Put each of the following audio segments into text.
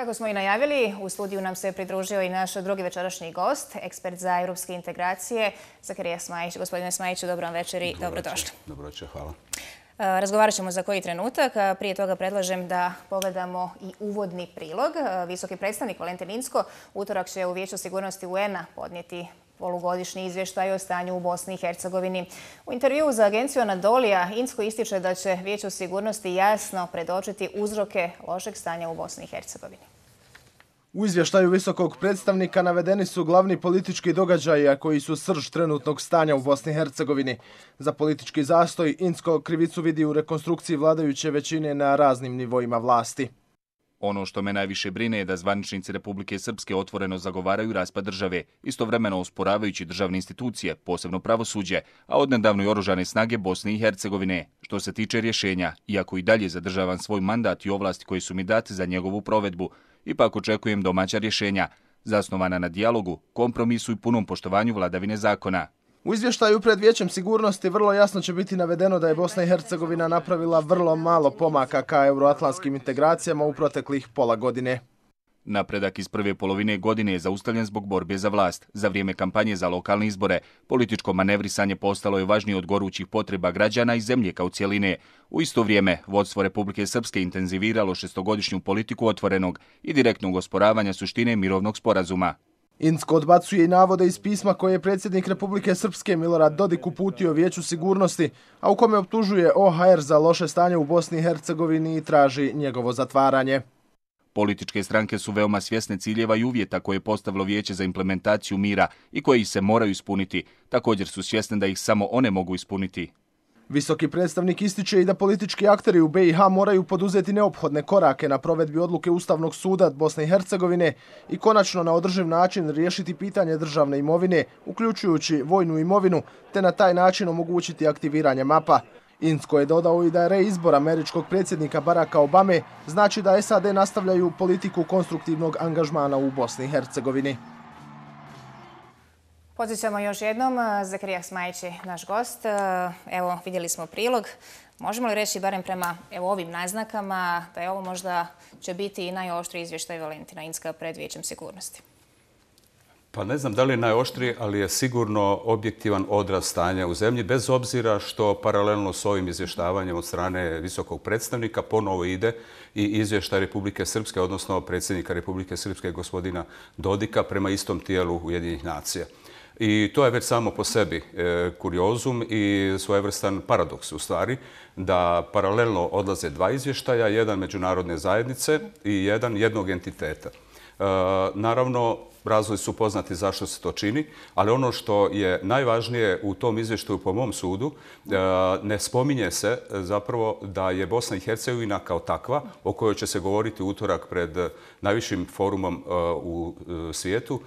Kako smo i najavili, u studiju nam se pridružio i naš drugi večerašnji gost, ekspert za evropske integracije, Zakarija Smajić. Gospodine Smajiću, dobro vam večer i dobrodošli. Dobro večer, hvala. E, razgovarat ćemo za koji trenutak. E, prije toga predlažem da pogledamo i uvodni prilog. E, visoki predstavnik Valentin Insko utorak će u Vijeću sigurnosti UN-a podnijeti polugodišnji izvještaj o stanju u Bosni i Hercegovini. U intervju za agenciju Anadolija Insko ističe da će Vijeću sigurnosti jasno predočiti uzroke lošeg stanja u Bosni i Hercegovini. U izvještaju visokog predstavnika navedeni su glavni politički događaji koji su srž trenutnog stanja u Bosni i Hercegovini. Za politički zastoj Insko krivicu vidi u rekonstrukciji vladajuće većine na raznim nivoima vlasti. Ono što me najviše brine je da zvaničnici Republike Srpske otvoreno zagovaraju raspad države, istovremeno usporavajući državne institucije, posebno pravosuđe, a odnedavno i oružane snage Bosne i Hercegovine. Što se tiče rješenja, iako i dalje zadržavam svoj mandat i ovlasti koji su mi dati za njegovu provedbu, ipak očekujem domaća rješenja, zasnovana na dijalogu, kompromisu i punom poštovanju vladavine zakona. U izvještaju pred Vijećem sigurnosti vrlo jasno će biti navedeno da je Bosna i Hercegovina napravila vrlo malo pomaka ka euroatlanskim integracijama u proteklih pola godine. Napredak iz prve polovine godine je zaustavljen zbog borbe za vlast. Za vrijeme kampanje za lokalne izbore, političko manevrisanje postalo je važnije od gorućih potreba građana i zemlje kao cijeline. U isto vrijeme, vodstvo Republike Srpske intenziviralo šestogodišnju politiku otvorenog i direktnog osporavanja suštine mirovnog sporazuma. Insko odbacuje i navode iz pisma koje je predsjednik Republike Srpske Milorad Dodik uputio Vijeću sigurnosti, a u kome optužuje OHR za loše stanje u Bosni i Hercegovini i traži njegovo zatvaranje. Političke stranke su veoma svjesne ciljeva i uvjeta koje je postavilo vijeće za implementaciju mira i koje ih se moraju ispuniti. Također su svjesne da ih samo one mogu ispuniti. Visoki predstavnik ističe i da politički akteri u BiH moraju poduzeti neophodne korake na provedbi odluke Ustavnog suda Bosne i Hercegovine i konačno na održiv način riješiti pitanje državne imovine, uključujući vojnu imovinu, te na taj način omogućiti aktiviranje mapa. Insko je dodao i da je reizbor američkog predsjednika Baracka Obame znači da SAD nastavljaju politiku konstruktivnog angažmana u Bosni i Hercegovini. Pozicijamo još jednom, e, Zakrijah Smajić naš gost. E, evo, vidjeli smo prilog. Možemo li reći, barem prema ovim naznakama, da je ovo možda će biti i najoštri izvještaj Valentina Inska pred vijećem sigurnosti? Pa ne znam da li je najoštriji, ali je sigurno objektivan odraz stanja u zemlji, bez obzira što paralelno s ovim izvještavanjem od strane visokog predstavnika ponovo ide i izvješta Republike Srpske, odnosno predsjednika Republike Srpske, gospodina Dodika, prema istom tijelu Ujedinjenih nacija. I to je već samo po sebi e, kuriozum i svojevrstan paradoks u stvari, da paralelno odlaze dva izvještaja, jedan međunarodne zajednice i jedan jednog entiteta. E, naravno, razlozi su poznati zašto se to čini, ali ono što je najvažnije u tom izvještaju po mom sudu, e, ne spominje se e, zapravo da je Bosna i Hercegovina kao takva, o kojoj će se govoriti utorak pred e, najvišim forumom u svijetu,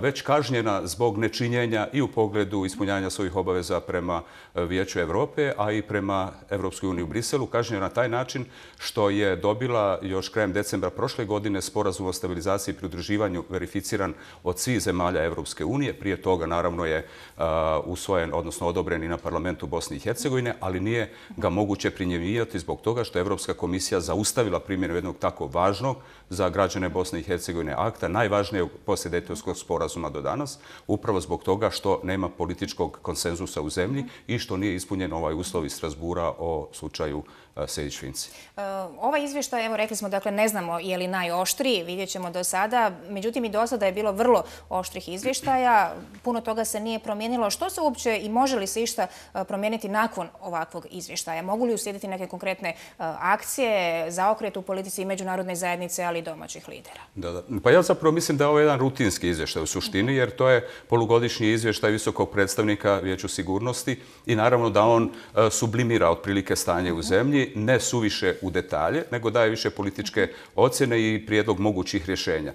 već kažnjena zbog nečinjenja i u pogledu ispunjanja svojih obaveza prema Vijeću Evrope, a i prema Evropskoj uniji u Briselu, kažnjena na taj način što je dobila još krajem decembra prošle godine sporazum o stabilizaciji i pridruživanju verificiranja ratificiran od svih zemalja Evropske unije. Prije toga, naravno, je uh, usvojen, odnosno odobren i na parlamentu Bosne i Hercegovine, ali nije ga moguće prinjevijati zbog toga što je Evropska komisija zaustavila primjenu jednog tako važnog za građane Bosne i Hercegovine akta, najvažnijeg poslije detaljskog sporazuma do danas, upravo zbog toga što nema političkog konsenzusa u zemlji i što nije ispunjen ovaj uslov iz Strasbura o slučaju uh, Sejić-Finci. Uh, ovaj izvještaj, evo rekli smo, dakle ne znamo je li najoštriji, vidjet ćemo do sada, međutim i do sada je bilo vrlo oštrih izvještaja. Puno toga se nije promijenilo. Što se uopće i može li se išta e, promijeniti nakon ovakvog izvještaja? Mogu li uslijediti neke konkretne e, akcije za okret u politici i međunarodne zajednice, ali i domaćih lidera? Da, Pa ja zapravo mislim da je ovo jedan rutinski izvještaj u suštini, jer to je polugodišnji izvještaj visokog predstavnika vijeću sigurnosti i naravno da on e, sublimira otprilike stanje u zemlji, ne suviše u detalje, nego daje više političke ocjene i prijedlog mogućih rješenja.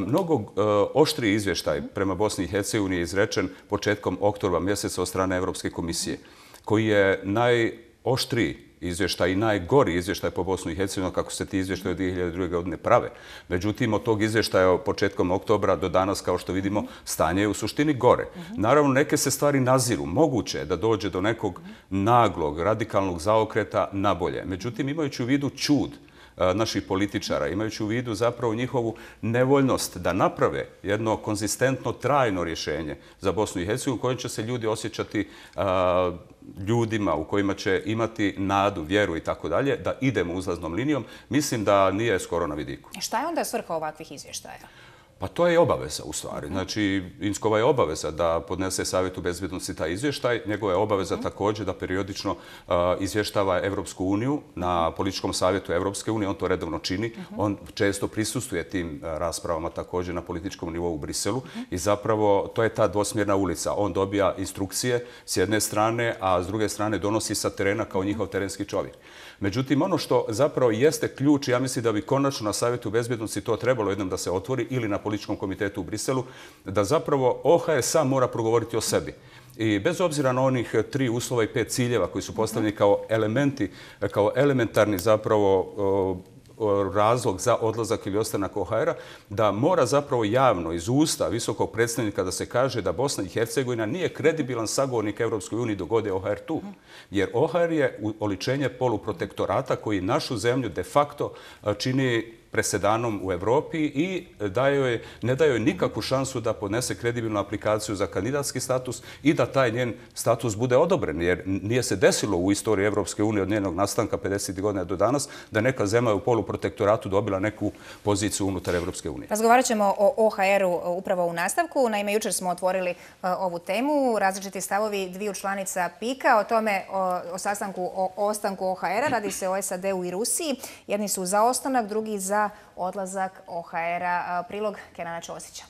Mnogo E, oštri izvještaj prema Bosni i Hercegovini je izrečen početkom oktobra mjeseca od strane Evropske komisije, koji je najoštriji izvještaj i najgori izvještaj po Bosnu i Hercegovini, kako se ti izvještaje od 2002. godine prave. Međutim, od tog izvještaja početkom oktobra do danas, kao što vidimo, stanje je u suštini gore. Naravno, neke se stvari naziru. Moguće je da dođe do nekog naglog, radikalnog zaokreta na bolje. Međutim, imajući u vidu čud, E, naših političara, imajući u vidu zapravo njihovu nevoljnost da naprave jedno konzistentno, trajno rješenje za Bosnu i Hercegovu u kojem će se ljudi osjećati e, ljudima u kojima će imati nadu, vjeru i tako dalje, da idemo uzlaznom linijom, mislim da nije skoro na vidiku. Šta je onda svrha ovakvih izvještaja? Pa to je obaveza u stvari. Mhm. Znači, INSKOVA je obaveza da podnese Savjetu bezbjednosti taj izvještaj. Njegova je obaveza mhm. također da periodično izvještava Evropsku uniju na mhm. Političkom savjetu Evropske unije. On to redovno čini. On često prisustuje tim raspravama također na političkom nivou u Briselu. I zapravo to je ta dvosmjerna ulica. On dobija instrukcije s jedne strane, a s druge strane donosi sa terena kao njihov terenski čovjek. Međutim, ono što zapravo jeste ključ, ja mislim da bi konačno na Savjetu bezbjednosti to trebalo jednom da se otvori ili na političkom komitetu u Briselu, da zapravo OHSA mora progovoriti o sebi. I bez obzira na onih tri uslova i pet ciljeva koji su postavljeni kao elementi, kao elementarni zapravo razlog za odlazak ili ostanak OHR-a, da mora zapravo javno iz usta visokog predstavnika da se kaže da Bosna i Hercegovina nije kredibilan sagovornik Evropskoj uniji gode OHR tu. Jer OHR je oličenje poluprotektorata koji našu zemlju de facto čini presedanom u Evropi i e, ne daje joj nikakvu šansu da podnese kredibilnu aplikaciju za kandidatski status i da taj njen status bude odobren. Jer nije se desilo u istoriji Evropske unije od njenog nastanka 50. godina do danas da neka zemlja u poluprotektoratu dobila neku poziciju unutar Evropske unije. Razgovarat ćemo o OHR-u e, upravo u nastavku. Naime, jučer smo otvorili e, ovu temu. Različiti stavovi dviju članica Pika o tome o sastanku o ostanku OHR-a. Radi se o SAD-u i Rusiji. Jedni su za ostanak, drugi za za odlazak OHR-a. Prilog Kenana Čosića.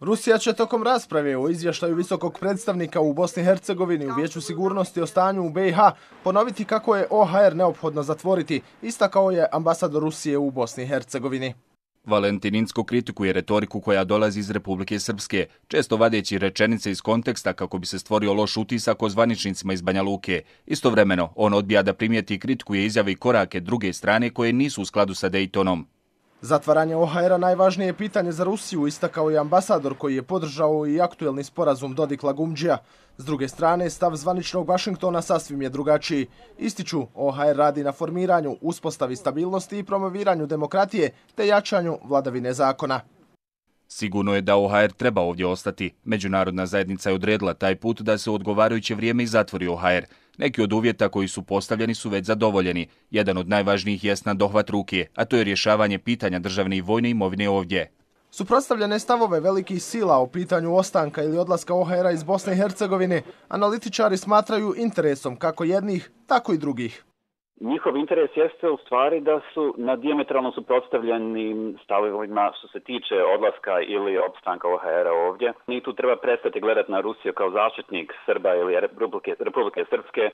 Rusija će tokom rasprave o izvještaju visokog predstavnika u Bosni i Hercegovini u Vijeću sigurnosti o stanju u BiH ponoviti kako je OHR neophodno zatvoriti, istakao je ambasador Rusije u Bosni i Hercegovini. Valentininsko kritikuje retoriku koja dolazi iz Republike Srpske, često vadeći rečenice iz konteksta kako bi se stvorio loš utisak o zvaničnicima iz Banja Luke. Istovremeno, on odbija da primijeti kritiku kritikuje izjave i korake druge strane koje nisu u skladu sa Daytonom. Zatvaranje OHR-a najvažnije pitanje za Rusiju, istakao je ambasador koji je podržao i aktuelni sporazum Dodik Lagumđija. S druge strane, stav zvaničnog Vašingtona sasvim je drugačiji. Ističu, OHR radi na formiranju, uspostavi stabilnosti i promoviranju demokratije te jačanju vladavine zakona. Sigurno je da OHR treba ovdje ostati. Međunarodna zajednica je odredila taj put da se u odgovarajuće vrijeme i zatvori OHR. Neki od uvjeta koji su postavljeni su već zadovoljeni. Jedan od najvažnijih jest na dohvat ruke, a to je rješavanje pitanja državne i vojne imovine ovdje. Suprostavljene stavove velikih sila o pitanju ostanka ili odlaska OHR-a iz Bosne i Hercegovine analitičari smatraju interesom kako jednih, tako i drugih njihov interes jeste u stvari da su na diametralno suprotstavljenim stavovima što se tiče odlaska ili opstanka OHR-a ovdje. Ni tu treba prestati gledati na Rusiju kao zaštitnik Srba ili Republike, Republike Srpske. E,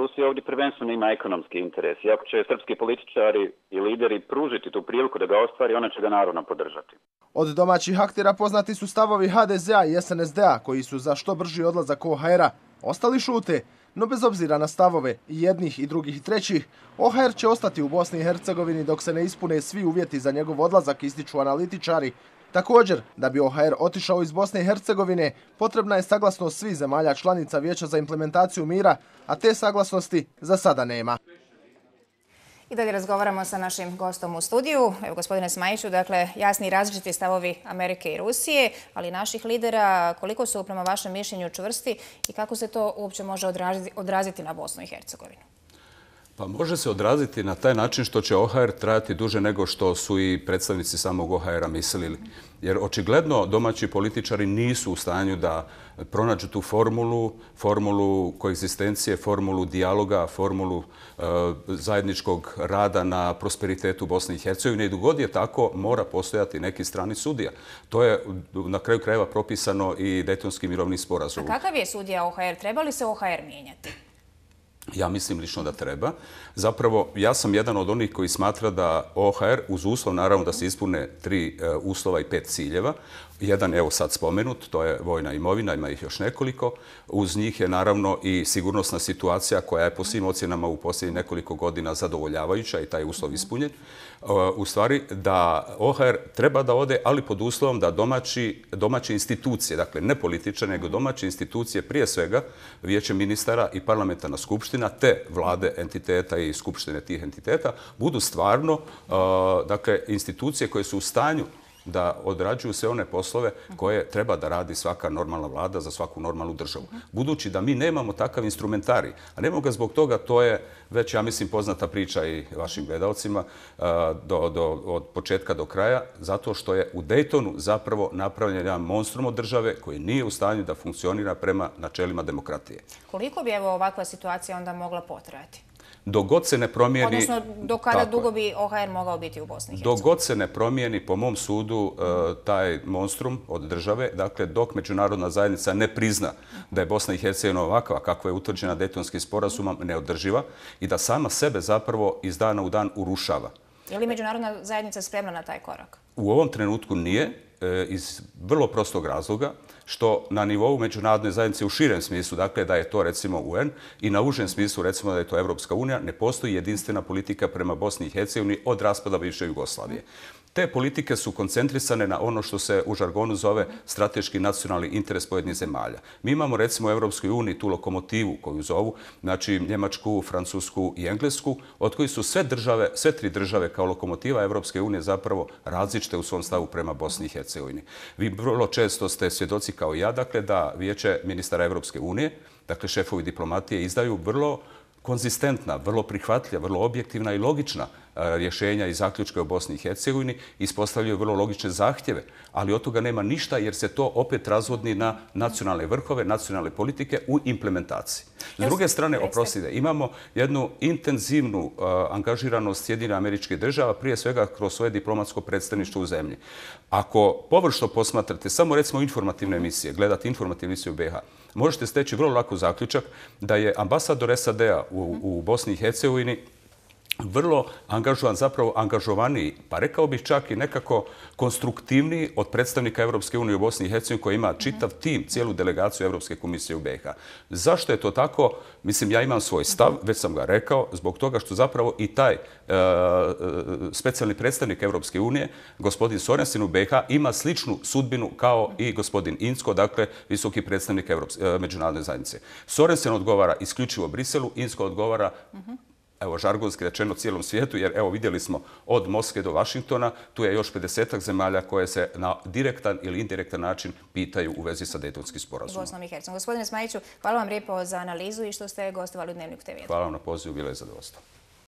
Rusija ovdje prvenstveno ima ekonomski interes. Iako će srpski političari i lideri pružiti tu priliku da ga ostvari, ona će ga naravno podržati. Od domaćih aktera poznati su stavovi HDZ-a i SNSD-a koji su za što brži odlazak OHR-a. Ostali šute, No bez obzira na stavove jednih i drugih i trećih, OHR će ostati u Bosni i Hercegovini dok se ne ispune svi uvjeti za njegov odlazak, ističu analitičari. Također, da bi OHR otišao iz Bosne i Hercegovine, potrebna je saglasnost svih zemalja članica Vijeća za implementaciju mira, a te saglasnosti za sada nema. I dalje razgovaramo sa našim gostom u studiju, Evo, gospodine Smajiću. Dakle, jasni i različiti stavovi Amerike i Rusije, ali naših lidera, koliko su prema vašem mišljenju čvrsti i kako se to uopće može odraziti na Bosnu i Hercegovinu? Pa može se odraziti na taj način što će OHR trajati duže nego što su i predstavnici samog OHR-a mislili. Jer očigledno domaći političari nisu u stanju da pronađu tu formulu, formulu koegzistencije, formulu dialoga, formulu e, zajedničkog rada na prosperitetu Bosne i Hercegovine. I dugod je tako, mora postojati neki strani sudija. To je na kraju krajeva propisano i detonski mirovnim sporazum. A kakav je sudija OHR? Treba li se OHR mijenjati? Ja mislim lično da treba. Zapravo, ja sam jedan od onih koji smatra da OHR, uz uslov naravno da se ispune tri eh, uslova i pet ciljeva, jedan je evo sad spomenut, to je vojna imovina, ima ih još nekoliko. Uz njih je naravno i sigurnosna situacija koja je po svim ocjenama u posljednjih nekoliko godina zadovoljavajuća i taj uslov ispunjen. Uh, u stvari da OHR treba da ode, ali pod uslovom da domaće institucije, dakle ne političe, nego domaće institucije, prije svega vijeće ministara i parlamentarna skupština, te vlade entiteta i skupštine tih entiteta, budu stvarno uh, dakle, institucije koje su u stanju da odrađuju sve one poslove koje treba da radi svaka normalna vlada za svaku normalnu državu. Budući da mi nemamo takav instrumentari, a nemamo ga zbog toga, to je već, ja mislim, poznata priča i vašim gledalcima od početka do kraja, zato što je u Daytonu zapravo napravljen jedan monstrum od države koji nije u stanju da funkcionira prema načelima demokratije. Koliko bi ovakva situacija onda mogla potrajati? Dogod se ne promijeni... Odnosno, do kada dugo bi OHR mogao biti u Bosni i Hercegovini? Dogod se ne promijeni, po mom sudu, e, taj monstrum od države, dakle, dok međunarodna zajednica ne prizna da je Bosna i Hercegovina ovakva, kako je utvrđena detonskim sporazumom, neodrživa i da sama sebe zapravo iz dana u dan urušava. Je li međunarodna zajednica spremna na taj korak? U ovom trenutku nije. E, iz vrlo prostog razloga što na nivou međunarodne zajednice u širem smislu, dakle da je to recimo UN i na užem smislu recimo da je to Evropska unija, ne postoji jedinstvena politika prema Bosni i Hercegovini od raspada bivše Jugoslavije. Te politike su koncentrisane na ono što se u žargonu zove strateški nacionalni interes pojednih zemalja. Mi imamo recimo u Evropskoj uniji tu lokomotivu koju zovu, znači Njemačku, Francusku i Englesku, od koji su sve države, sve tri države kao lokomotiva Evropske unije zapravo različite u svom stavu prema Bosni i Hercegovini. Vi vrlo često ste svjedoci kao i ja, dakle, da vijeće ministara Evropske unije, dakle šefovi diplomatije, izdaju vrlo konzistentna, vrlo prihvatlja, vrlo objektivna i logična rješenja i zaključka o Bosni i Hercegovini ispostavljaju vrlo logične zahtjeve, ali od toga nema ništa jer se to opet razvodni na nacionalne vrhove, nacionalne politike u implementaciji. S druge strane, oprostite, imamo jednu intenzivnu angažiranost Sjedine američke država, prije svega kroz svoje diplomatsko predstavništvo u zemlji. Ako površno posmatrate samo recimo informativne emisije, gledate informativne emisije u BH, možete steći vrlo lako zaključak da je ambasador SAD-a u Bosni i Hercegovini vrlo angažovan, zapravo angažovaniji, pa rekao bih čak i nekako konstruktivniji od predstavnika Evropske unije u Bosni i Hercegovini koji ima čitav tim, cijelu delegaciju Evropske komisije u BiH. Zašto je to tako? Mislim, ja imam svoj stav, već sam ga rekao, zbog toga što zapravo i taj e, e, specijalni predstavnik Evropske unije, gospodin Sorensin u BiH, ima sličnu sudbinu kao i gospodin Insko, dakle, visoki predstavnik Evrops e, međunarodne zajednice. Sorensin odgovara isključivo Briselu, Insko odgovara uh evo, žargonski rečeno cijelom svijetu, jer evo, vidjeli smo od Moskve do Vašingtona, tu je još 50-ak zemalja koje se na direktan ili indirektan način pitaju u vezi sa Dejtonskim sporazumom. Bosnom i Hercom. Gospodine Smajiću, hvala vam repo za analizu i što ste gostovali u Dnevniku TV. Hvala vam na pozivu, bilo je zadovoljstvo.